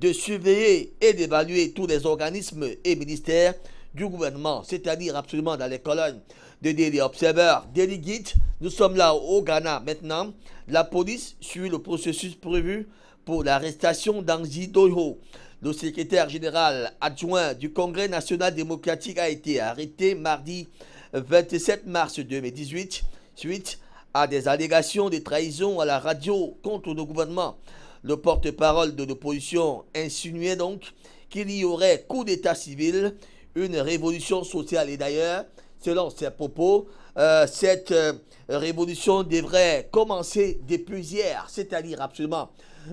de surveiller et d'évaluer tous les organismes et ministères du gouvernement, c'est-à-dire absolument dans les colonnes de Daily Observer, Daily Guide. Nous sommes là au Ghana maintenant. La police suit le processus prévu pour l'arrestation d'Angie Doyo. Le secrétaire général adjoint du Congrès national démocratique a été arrêté mardi 27 mars 2018 suite à des allégations de trahison à la radio contre le gouvernement. Le porte-parole de l'opposition insinuait donc qu'il y aurait coup d'état civil, une révolution sociale. Et d'ailleurs, selon ses propos, euh, cette euh, révolution devrait commencer depuis hier, c'est-à-dire absolument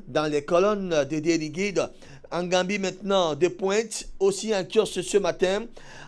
dans les colonnes des Daily Guide. En Gambie maintenant, des pointes, aussi en kiosque ce matin.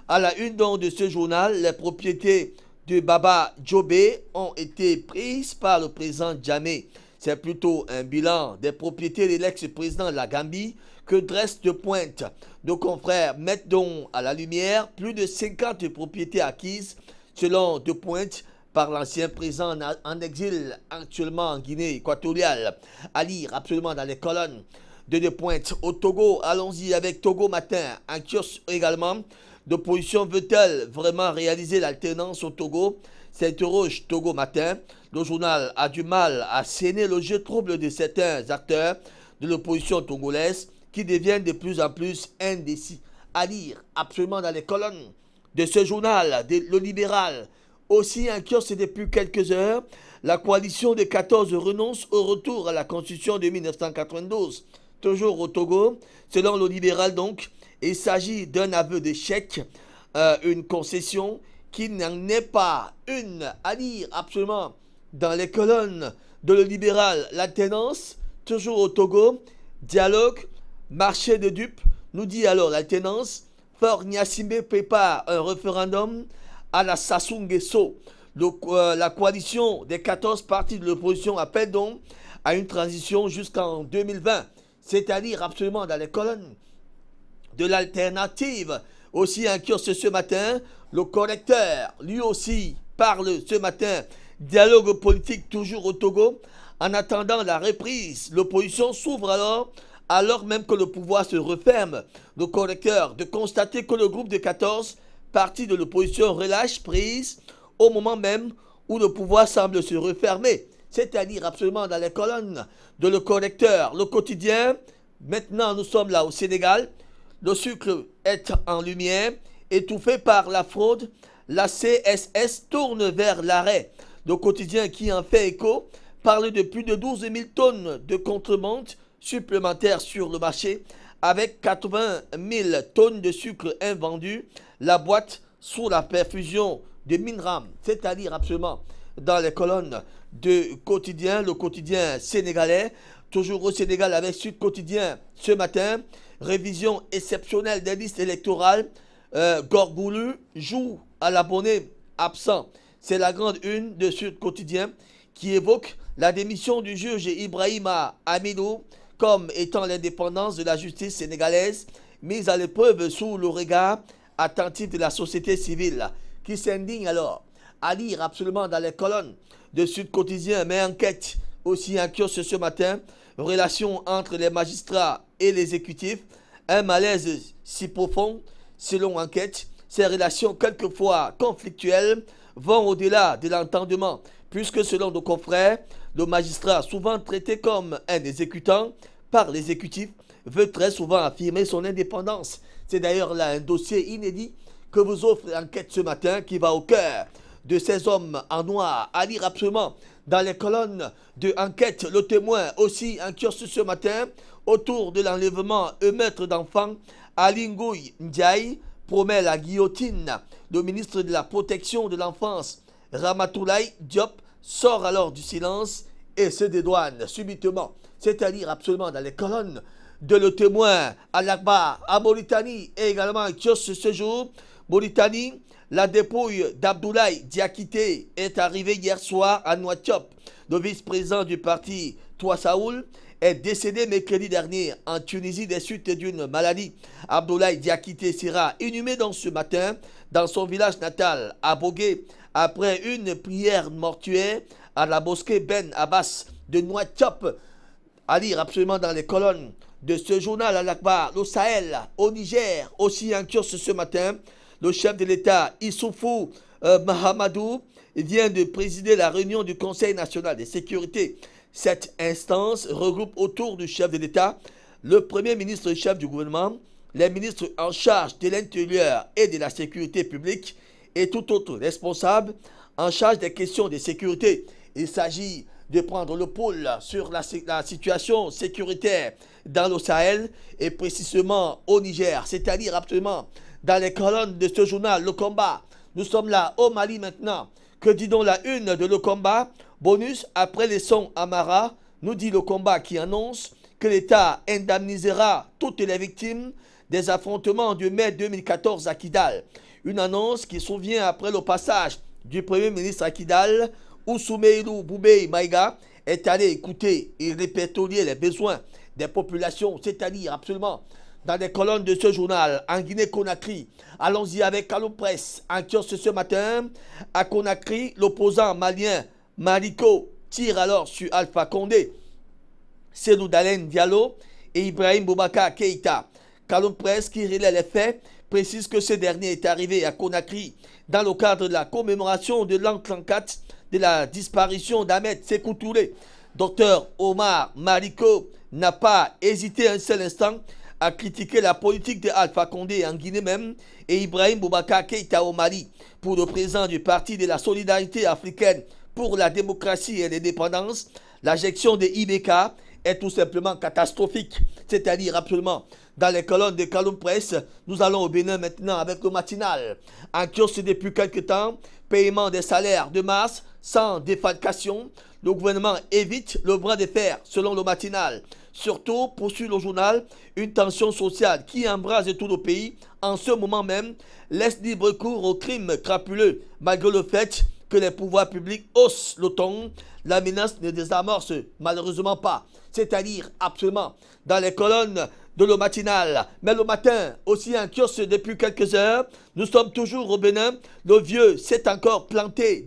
À la une donc de ce journal, les propriétés de Baba Jobé ont été prises par le président Jamé. C'est plutôt un bilan des propriétés de l'ex-président de la Gambie que dresse de pointe. Nos confrères mettent donc à la lumière plus de 50 propriétés acquises selon de pointe par l'ancien président en exil actuellement en Guinée équatoriale, à lire absolument dans les colonnes de De Pointe. Au Togo, allons-y avec Togo Matin, un kiosque également. position veut-elle vraiment réaliser l'alternance au Togo C'est Togo Matin. Le journal a du mal à scéner le jeu trouble de certains acteurs de l'opposition togolaise qui deviennent de plus en plus indécis. À lire absolument dans les colonnes de ce journal, le libéral, aussi inquiète depuis quelques heures, la coalition des 14 renonce au retour à la constitution de 1992. Toujours au Togo, selon le libéral donc, il s'agit d'un aveu d'échec, euh, une concession qui n'en est pas une à lire absolument dans les colonnes de le libéral La toujours au Togo, dialogue, marché de dupes, nous dit alors La Tenance, Fort Nyasimbe prépare un référendum à la Sasungeso. Donc euh, la coalition des 14 partis de l'opposition appelle donc à une transition jusqu'en 2020, c'est-à-dire absolument dans les colonnes de l'alternative. Aussi kiosque ce matin, le correcteur, lui aussi, parle ce matin Dialogue politique toujours au Togo. En attendant la reprise, l'opposition s'ouvre alors alors même que le pouvoir se referme. Le correcteur de constater que le groupe de 14 partis de l'opposition relâche prise au moment même où le pouvoir semble se refermer, c'est-à-dire absolument dans les colonnes de le correcteur. Le quotidien, maintenant nous sommes là au Sénégal, le sucre est en lumière, étouffé par la fraude, la CSS tourne vers l'arrêt. Le quotidien qui en fait écho parlait de plus de 12 000 tonnes de contrebande supplémentaires sur le marché avec 80 000 tonnes de sucre invendu, la boîte sous la perfusion de Minram, c'est-à-dire absolument dans les colonnes de quotidien, le quotidien sénégalais, toujours au Sénégal avec Sud Quotidien ce matin, révision exceptionnelle des listes électorales, euh, joue à l'abonné absent c'est la grande une de Sud quotidien qui évoque la démission du juge Ibrahima Amino comme étant l'indépendance de la justice sénégalaise mise à l'épreuve sous le regard attentif de la société civile, qui s'indigne alors à lire absolument dans les colonnes de Sud Quotidien, mais enquête aussi inquiète ce matin, relation entre les magistrats et l'exécutif, un malaise si profond, selon enquête, ces relations quelquefois conflictuelles vont au-delà de l'entendement, puisque selon nos confrères, le magistrat, souvent traité comme un exécutant par l'exécutif, veut très souvent affirmer son indépendance. C'est d'ailleurs là un dossier inédit que vous offre l'enquête ce matin qui va au cœur de ces hommes en noir à lire absolument dans les colonnes de enquête. Le témoin aussi en kiosque ce matin autour de l'enlèvement et maître d'enfants à Ndiaye promet la guillotine. Le ministre de la Protection de l'Enfance, Ramatoulaye Diop, sort alors du silence et se dédouane subitement, c'est-à-dire absolument dans les colonnes de le témoin à l'Akbar, à Mauritanie et également à ce jour. Mauritanie, la dépouille d'Abdoulaye Diakité est arrivée hier soir à Noachop, Le vice-président du parti, Toi Saoul, est décédé mercredi dernier en Tunisie des suites d'une maladie. Abdoulaye Diakité sera inhumé dans ce matin dans son village natal, à Bogué, après une prière mortuaire à la mosquée Ben Abbas de Nouakchott, à lire absolument dans les colonnes de ce journal à l'Akbar, au Sahel, au Niger, aussi en Corse ce matin. Le chef de l'État, Issoufou euh, Mahamadou, vient de présider la réunion du Conseil national de sécurité cette instance regroupe autour du chef de l'État le Premier ministre chef du gouvernement, les ministres en charge de l'intérieur et de la sécurité publique et tout autre responsable en charge des questions de sécurité. Il s'agit de prendre le pôle sur la, situation sécuritaire dans le Sahel et précisément au Niger, c'est-à-dire absolument dans les colonnes de ce journal, Le Combat. Nous sommes là au Mali maintenant. Que dit donc la une de Le Combat Bonus, après les sons Amara, nous dit le combat qui annonce que l'État indemnisera toutes les victimes des affrontements de mai 2014 à Kidal. Une annonce qui survient après le passage du Premier ministre à Kidal, où Soumeilou Boubei Maïga est allé écouter et répertorier les besoins des populations, c'est-à-dire absolument dans les colonnes de ce journal en Guinée-Conakry. Allons-y avec Allo Press, en kiosque ce matin. À Conakry, l'opposant malien Mariko tire alors sur Alpha Condé, Sedou Dalen Diallo et Ibrahim Boubacar Keïta. Kalon presse qui relève les faits, précise que ce dernier est arrivé à Conakry dans le cadre de la commémoration de l'an 34 de la disparition d'Ahmed Sekou Docteur Omar Mariko n'a pas hésité un seul instant à critiquer la politique de Alpha Condé en Guinée même et Ibrahim Boubaka Keïta au Mali. Pour le président du Parti de la solidarité africaine, pour la démocratie et l'indépendance, l'injection des de IBK est tout simplement catastrophique. C'est-à-dire, absolument, dans les colonnes de Calum presse nous allons au Bénin maintenant avec le matinal. En depuis quelques temps, paiement des salaires de masse sans défalcation. Le gouvernement évite le bras de fer, selon le matinal. Surtout, poursuit le journal, une tension sociale qui embrase tout le pays en ce moment même laisse libre cours aux crimes crapuleux, malgré le fait que les pouvoirs publics haussent le ton, la menace ne désamorce malheureusement pas. C'est-à-dire absolument dans les colonnes de l'eau matinale. Mais le matin, aussi un kiosque depuis quelques heures, nous sommes toujours au Bénin. Le vieux s'est encore planté,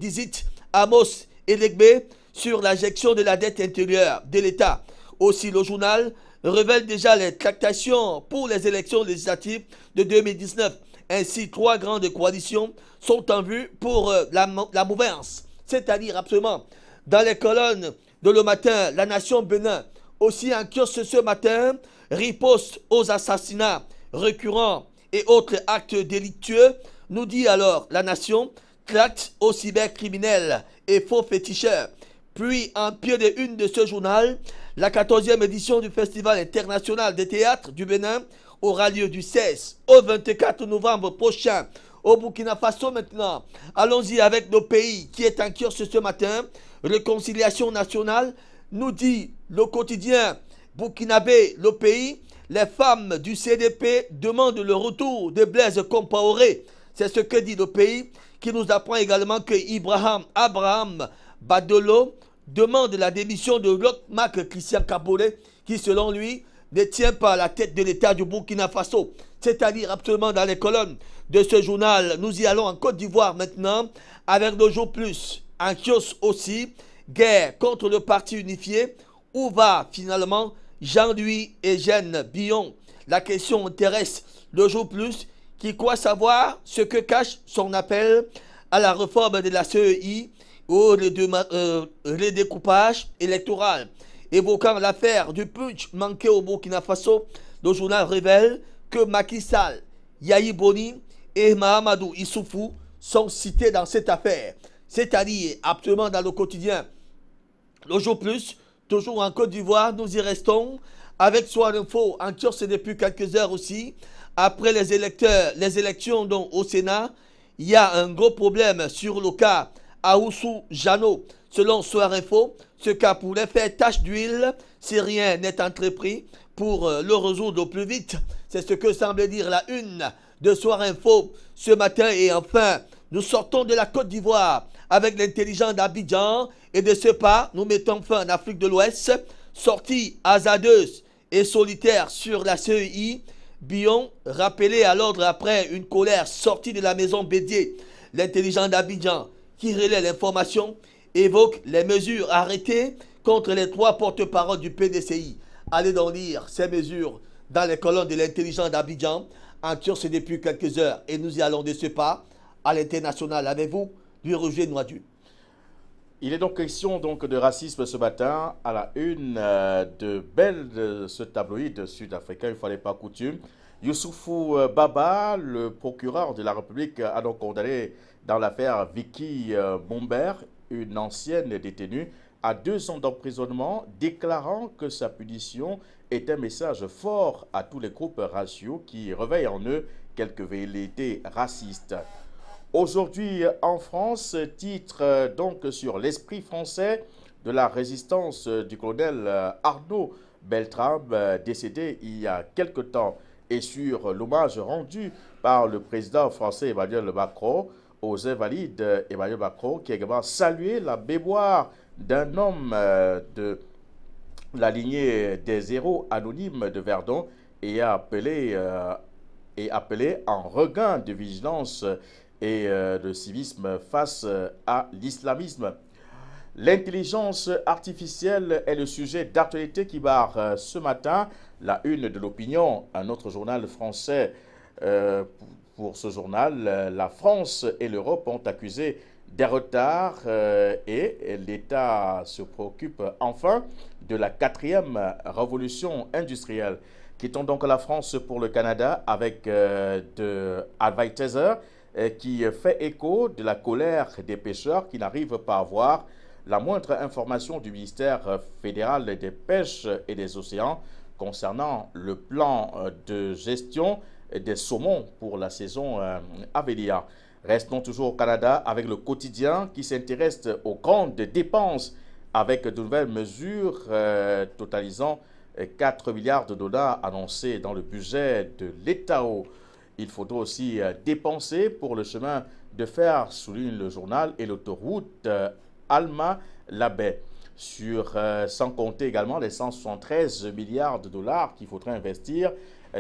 à Amos et Legbe, sur l'injection de la dette intérieure de l'État. Aussi le journal révèle déjà les tractations pour les élections législatives de 2019. Ainsi, trois grandes coalitions sont en vue pour euh, la, mouvance, c'est-à-dire absolument dans les colonnes de le matin, la nation Bénin, aussi en kiosque ce matin, riposte aux assassinats récurrents et autres actes délictueux, nous dit alors la nation, traite aux cybercriminels et faux féticheurs. Puis, en pied de une de ce journal, la 14e édition du Festival international des théâtres du Bénin aura lieu du 16 au 24 novembre prochain au Burkina Faso maintenant. Allons-y avec nos pays qui est en kiosque ce matin. Réconciliation nationale nous dit le quotidien burkinabé, le pays. Les femmes du CDP demandent le retour de Blaise Compaoré. C'est ce que dit le pays qui nous apprend également que Ibrahim Abraham Badolo demande la démission de Locke Mac Christian Kabore qui selon lui ne tient pas la tête de l'État du Burkina Faso, c'est-à-dire absolument dans les colonnes de ce journal. Nous y allons en Côte d'Ivoire maintenant, avec le jours plus, un kiosque aussi, guerre contre le parti unifié, où va finalement Jean-Louis Eugène Billon La question intéresse le jour plus, qui croit savoir ce que cache son appel à la réforme de la CEI ou le redécoupage électoral évoquant l'affaire du punch manqué au Burkina Faso, le journal révèle que Macky Sall, et Mahamadou Issoufou sont cités dans cette affaire. C'est-à-dire, actuellement dans le quotidien, le jour plus, toujours en Côte d'Ivoire, nous y restons avec Soir Info en Turquie, depuis quelques heures aussi. Après les les élections au Sénat, il y a un gros problème sur le cas Aoussou Jano, Selon Soir Info, ce cas pourrait faire tache d'huile si rien n'est entrepris pour euh, le résoudre au plus vite. C'est ce que semble dire la une de Soir Info ce matin. Et enfin, nous sortons de la Côte d'Ivoire avec l'intelligent d'Abidjan. Et de ce pas, nous mettons fin en Afrique de l'Ouest. Sortie hasardeuse et solitaire sur la CEI, Bion rappelé à l'ordre après une colère sortie de la maison Bédier. l'intelligent d'Abidjan qui relaie l'information évoque les mesures arrêtées contre les trois porte parole du PDCI. Allez donc lire ces mesures dans les colonnes de l'intelligence d'Abidjan, en c'est depuis quelques heures. Et nous y allons de ce pas à l'international avez vous, du Roger Noidu. Il est donc question donc de racisme ce matin à la une euh, de Belle, de ce tabloïd sud-africain, il ne fallait pas coutume. Youssoufou euh, Baba, le procureur de la République, a donc condamné dans l'affaire Vicky euh, Bomber une ancienne détenue à deux ans d'emprisonnement, déclarant que sa punition est un message fort à tous les groupes raciaux qui réveillent en eux quelques velléités racistes. Aujourd'hui en France, titre donc sur l'esprit français de la résistance du colonel Arnaud Beltrame, décédé il y a quelque temps, et sur l'hommage rendu par le président français Emmanuel Macron aux Invalides, Emmanuel Macron, qui a également salué la béboire d'un homme euh, de la lignée des héros anonymes de Verdon et a appelé, euh, et appelé en regain de vigilance et euh, de civisme face à l'islamisme. L'intelligence artificielle est le sujet d'actualité qui barre ce matin la une de l'opinion, un autre journal français pour ce journal, euh, la France et l'Europe ont accusé des retards euh, et l'État se préoccupe enfin de la quatrième révolution industrielle. Quittons donc la France pour le Canada avec euh, de Advertiser qui fait écho de la colère des pêcheurs qui n'arrivent pas à avoir la moindre information du ministère fédéral des Pêches et des Océans concernant le plan de gestion des saumons pour la saison Avelia. Euh, Restons toujours au Canada avec le quotidien qui s'intéresse aux grandes dépenses avec de nouvelles mesures euh, totalisant 4 euh, milliards de dollars annoncés dans le budget de l'État. Il faudra aussi dépenser pour le chemin de fer, souligne le journal, et l'autoroute alma Labé. Sur, sans compter également les 173 milliards de dollars qu'il faudra investir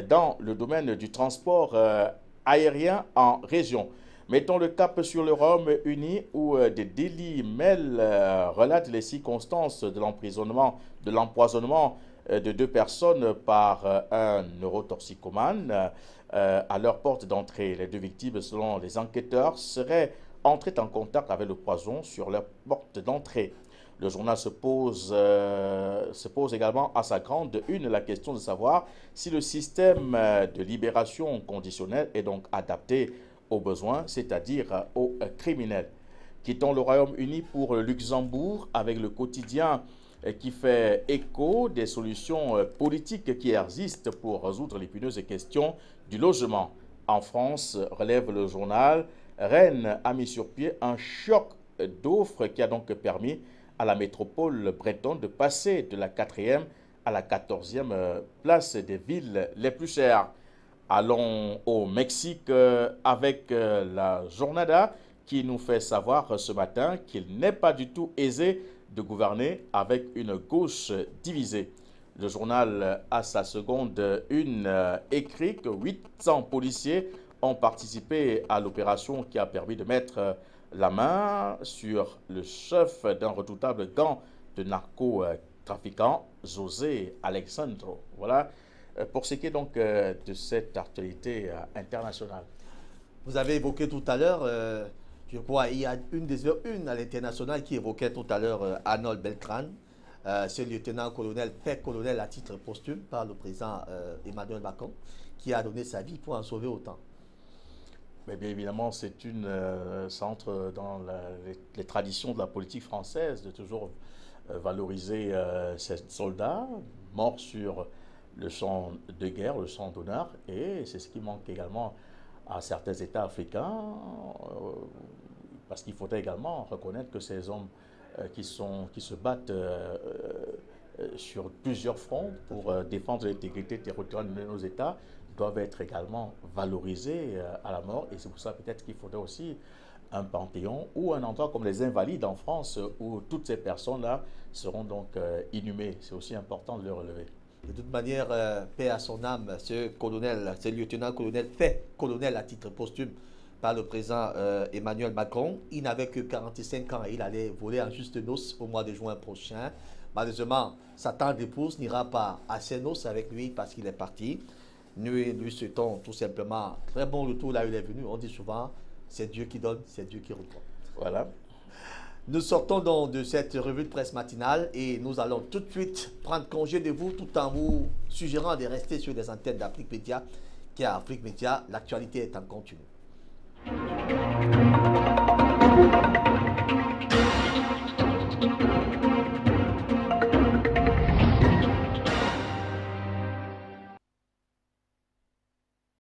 dans le domaine du transport euh, aérien en région. Mettons le cap sur le rome uni où euh, des délits mêlent, euh, relatent les circonstances de l'emprisonnement, de l'empoisonnement de deux personnes par un neurotoxicomane à leur porte d'entrée. Les deux victimes, selon les enquêteurs, seraient entrées en contact avec le poison sur leur porte d'entrée. Le journal euh, se pose, également à sa grande une la question de savoir si le système euh, de libération conditionnelle est donc adapté aux besoins, c'est-à-dire euh, aux criminels. Quittons le Royaume-Uni pour le Luxembourg avec le quotidien qui fait écho des solutions politiques qui existent pour résoudre les l'épineuse questions du logement. En France, relève le journal, Rennes a mis sur pied un choc d'offres qui a donc permis à la métropole bretonne de passer de la 4e à la 14e euh, place des villes les plus chères. Allons au Mexique euh, avec euh, la Jornada qui nous fait savoir ce matin qu'il n'est pas du tout aisé de gouverner avec une gauche divisée. Le journal à sa seconde une écrit que 800 policiers ont participé à l'opération qui a permis de mettre la main sur le chef d'un redoutable gang de narcotrafiquants, José Alexandro. Voilà euh, pour ce qui est donc euh, de cette actualité euh, internationale. Vous avez évoqué tout à l'heure, je crois, il y a une des une à l'international qui évoquait tout à l'heure Anol Arnold Beltrán, ce lieutenant-colonel, fait colonel à titre posthume par le président Emmanuel Macron, qui a donné sa vie pour en sauver autant mais bien évidemment, c'est une euh, centre dans les, traditions de la politique française de toujours euh, valoriser euh, ces soldats morts sur le champ de guerre, le champ d'honneur, et c'est ce qui manque également à certains États africains, parce qu'il faudrait également reconnaître que ces hommes qui, qui se battent sur plusieurs fronts pour défendre l'intégrité territoriale de nos États doivent être également valorisés euh, à la mort. Et c'est pour ça peut-être qu'il faudrait aussi un panthéon ou un endroit comme les Invalides en France euh, où toutes ces personnes-là seront donc euh, inhumées. C'est aussi important de le relever. De toute manière, paix à son âme, ce colonel, ce lieutenant-colonel fait colonel à titre posthume par le président Emmanuel Macron. Il n'avait que 45 ans et il allait voler en juste noces au mois de juin prochain. Malheureusement, sa tante d'épouse n'ira pas à ses noces avec lui parce qu'il est parti. Nous lui souhaitons tout simplement très bon retour là où il est venu. On dit souvent, c'est Dieu qui donne, c'est Dieu qui reprend. Voilà. Nous sortons donc de cette revue de presse matinale et nous allons tout de suite prendre congé de vous tout en vous suggérant de rester sur les antennes d'Afrique Média, car Afrique Média, l'actualité est en continu.